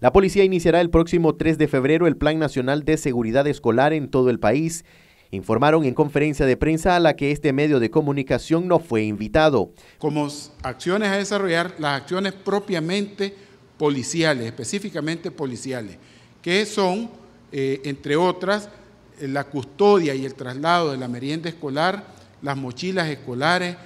La policía iniciará el próximo 3 de febrero el Plan Nacional de Seguridad Escolar en todo el país, informaron en conferencia de prensa a la que este medio de comunicación no fue invitado. Como acciones a desarrollar, las acciones propiamente policiales, específicamente policiales, que son, eh, entre otras, la custodia y el traslado de la merienda escolar, las mochilas escolares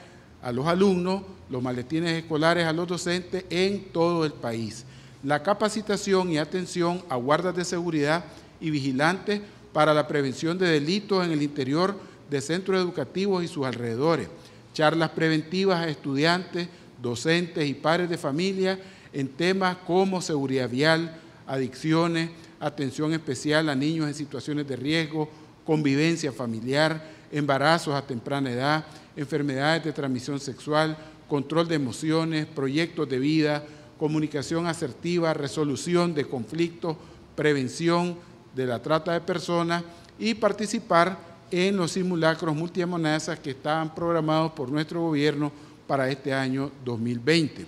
a los alumnos, los maletines escolares a los docentes en todo el país la capacitación y atención a guardas de seguridad y vigilantes para la prevención de delitos en el interior de centros educativos y sus alrededores, charlas preventivas a estudiantes, docentes y padres de familia en temas como seguridad vial, adicciones, atención especial a niños en situaciones de riesgo, convivencia familiar, embarazos a temprana edad, enfermedades de transmisión sexual, control de emociones, proyectos de vida, comunicación asertiva, resolución de conflictos, prevención de la trata de personas y participar en los simulacros multiamonazas que están programados por nuestro gobierno para este año 2020.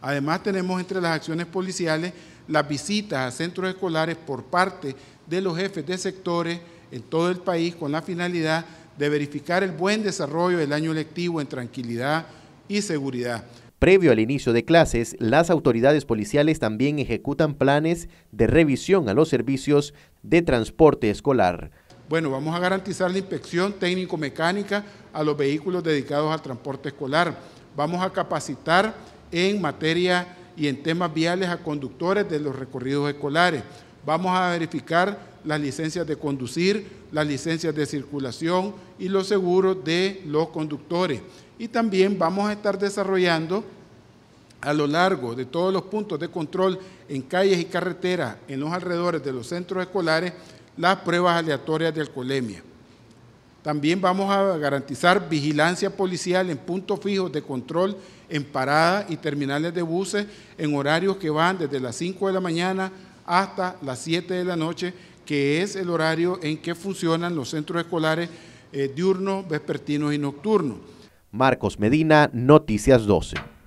Además tenemos entre las acciones policiales las visitas a centros escolares por parte de los jefes de sectores en todo el país con la finalidad de verificar el buen desarrollo del año lectivo en tranquilidad y seguridad. Previo al inicio de clases, las autoridades policiales también ejecutan planes de revisión a los servicios de transporte escolar. Bueno, vamos a garantizar la inspección técnico-mecánica a los vehículos dedicados al transporte escolar. Vamos a capacitar en materia y en temas viales a conductores de los recorridos escolares. Vamos a verificar las licencias de conducir, las licencias de circulación y los seguros de los conductores. Y también vamos a estar desarrollando a lo largo de todos los puntos de control en calles y carreteras en los alrededores de los centros escolares las pruebas aleatorias de alcoholemia. También vamos a garantizar vigilancia policial en puntos fijos de control en paradas y terminales de buses en horarios que van desde las 5 de la mañana hasta las 7 de la noche, que es el horario en que funcionan los centros escolares eh, diurnos, vespertinos y nocturnos. Marcos Medina, Noticias 12.